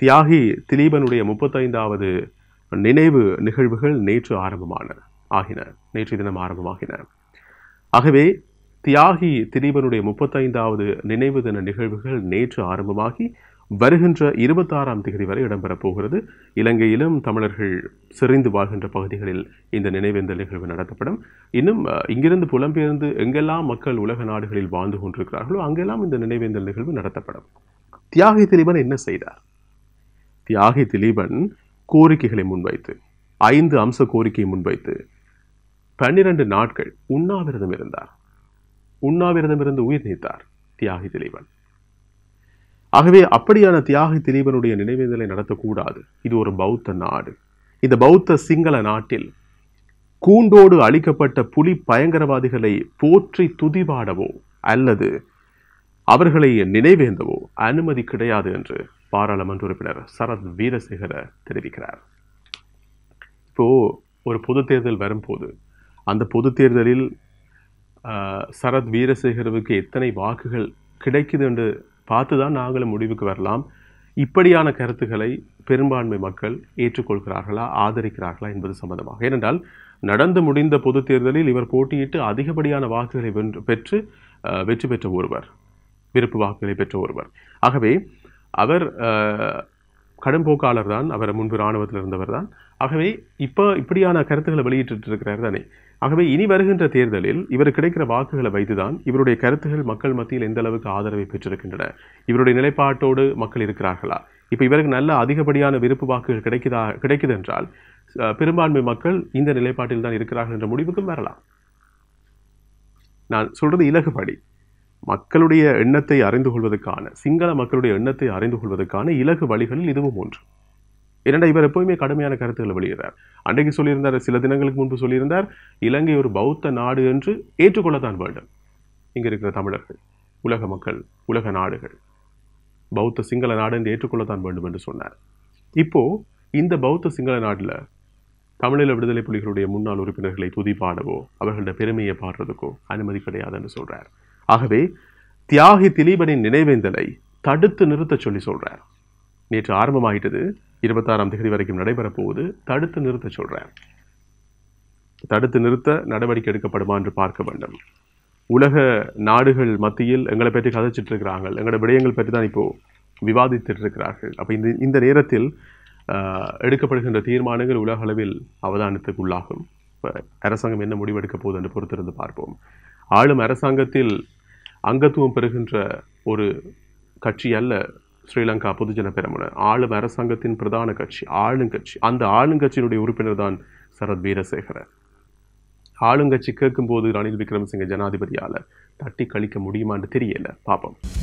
தியாகி திலீபனுடைய முப்பத்தைந்தாவது நினைவு நிகழ்வுகள் நேற்று ஆரம்பமான ஆகின நேற்று தினம் ஆரம்பமாகின ஆகவே தியாகி திலீபனுடைய முப்பத்தைந்தாவது நினைவு தின நிகழ்வுகள் நேற்று ஆரம்பமாகி வருகின்ற இருபத்தாறாம் தேதி வரை இடம்பெறப் போகிறது இலங்கையிலும் தமிழர்கள் சிறைந்து வாழ்கின்ற பகுதிகளில் இந்த நினைவேந்தல் நிகழ்வு நடத்தப்படும் இன்னும் இங்கிருந்து புலம்பெயர்ந்து எங்கெல்லாம் மக்கள் உலக நாடுகளில் வாழ்ந்து கொண்டிருக்கிறார்களோ அங்கெல்லாம் இந்த நினைவேந்தல் நிகழ்வு நடத்தப்படும் தியாகி திலீபன் என்ன செய்தார் தியாகி திலீபன் கோரிக்கைகளை முன்வைத்து ஐந்து அம்ச கோரிக்கையை முன்வைத்து பன்னிரண்டு நாட்கள் உண்ணாவிரதம் இருந்தார் உண்ணாவிரதம் இருந்து உயிர் நீத்தார் தியாகி திலீபன் ஆகவே அப்படியான தியாகி திலீபனுடைய நினைவேந்தலை நடத்தக்கூடாது இது ஒரு பௌத்த நாடு இந்த பௌத்த சிங்கள நாட்டில் கூண்டோடு அளிக்கப்பட்ட புலி பயங்கரவாதிகளை போற்றி துதிபாடவோ அல்லது அவர்களை நினைவேந்தவோ அனுமதி கிடையாது என்று பாராளுமன்ற உறுப்பினர் சரத் வீரசேகர தெரிவிக்கிறார் இப்போது ஒரு பொது தேர்தல் வரும்போது அந்த பொது தேர்தலில் சரத் வீரசேகரவுக்கு எத்தனை வாக்குகள் கிடைக்குது என்று பார்த்து தான் நாங்களும் முடிவுக்கு வரலாம் இப்படியான கருத்துக்களை பெரும்பான்மை மக்கள் ஏற்றுக்கொள்கிறார்களா ஆதரிக்கிறார்களா என்பது சம்பந்தமாக ஏனென்றால் நடந்து முடிந்த பொது தேர்தலில் இவர் போட்டியிட்டு அதிகப்படியான வாக்குகளை வென்று பெற்று வெற்றி பெற்ற ஒருவர் விருப்பு வாக்குகளை பெற்ற ஒருவர் ஆகவே அவர் போக்காளர் தான் அவர் முன்பு இராணுவத்தில் இருந்தவர் தான் ஆகவே இப்போ இப்படியான கருத்துக்களை வெளியிட்டு இருக்கிறார் தானே ஆகவே இனி வருகின்ற தேர்தலில் இவர் கிடைக்கிற வாக்குகளை வைத்துதான் இவருடைய கருத்துகள் மக்கள் மத்தியில் எந்த அளவுக்கு ஆதரவை பெற்றிருக்கின்றன இவருடைய நிலைப்பாட்டோடு மக்கள் இருக்கிறார்களா இப்போ இவருக்கு நல்ல அதிகப்படியான விருப்பு வாக்குகள் கிடைக்குதா கிடைக்குது என்றால் பெரும்பான்மை மக்கள் இந்த நிலைப்பாட்டில் தான் இருக்கிறார்கள் என்ற முடிவுக்கும் வரலாம் நான் சொல்றது இலகுபடி மக்களுடைய எண்ணத்தை அறிந்து கொள்வதற்கான சிங்கள மக்களுடைய எண்ணத்தை அறிந்து கொள்வதற்கான இலகு வழிகளில் இதுவும் ஒன்று ஏனெண்டா இவர் எப்போவுமே கடுமையான கருத்துக்களை வெளியிடுறார் அன்றைக்கு சொல்லியிருந்தார் சில தினங்களுக்கு முன்பு சொல்லியிருந்தார் இலங்கை ஒரு பௌத்த நாடு என்று ஏற்றுக்கொள்ளத்தான் வேண்டும் இங்கே இருக்கிற தமிழர்கள் உலக மக்கள் உலக நாடுகள் பௌத்த சிங்கள நாடு என்று ஏற்றுக்கொள்ளத்தான் வேண்டும் என்று சொன்னார் இப்போது இந்த பௌத்த சிங்கள நாட்டில் தமிழீழ விடுதலை புலிகளுடைய முன்னாள் உறுப்பினர்களை துதி பாடவோ அவர்களிட பெருமையை பாடுறதுக்கோ அனுமதி கிடையாதுன்னு சொல்கிறார் ஆகவே தியாகி திலீபனின் நினைவேந்தலை தடுத்து நிறுத்த சொல்லி சொல்கிறார் நேற்று ஆரம்பமாகிட்டது இருபத்தாறாம் தேதி வரைக்கும் நடைபெறப்போகுது தடுத்து நிறுத்த சொல்கிறார் தடுத்து நிறுத்த நடவடிக்கை எடுக்கப்படுமா என்று பார்க்க வேண்டும் உலக நாடுகள் மத்தியில் எங்களை பற்றி கதைச்சிட்டு இருக்கிறாங்க எங்களோட விடயங்கள் பற்றி தான் இப்போது விவாதித்துட்டு இருக்கிறார்கள் அப்போ இந்த இந்த நேரத்தில் எடுக்கப்படுகின்ற தீர்மானங்கள் உலக அளவில் அவதானத்துக்கு உள்ளாகும் இப்போ அரசாங்கம் என்ன முடிவெடுக்க போகுது என்று பொறுத்திருந்து பார்ப்போம் ஆளும் அரசாங்கத்தில் அங்கத்துவம் பெறுகின்ற ஒரு கட்சி அல்ல ஸ்ரீலங்கா பொதுஜன பெருமன ஆளும் அரசாங்கத்தின் பிரதான கட்சி ஆளுங்கட்சி அந்த ஆளுங்கட்சியினுடைய உறுப்பினர் தான் சரத் வீரசேகர ஆளுங்கட்சி கேட்கும்போது ரணில் விக்ரமசிங்க ஜனாதிபதியால் தட்டி கழிக்க முடியுமான்னு தெரியல பார்ப்போம்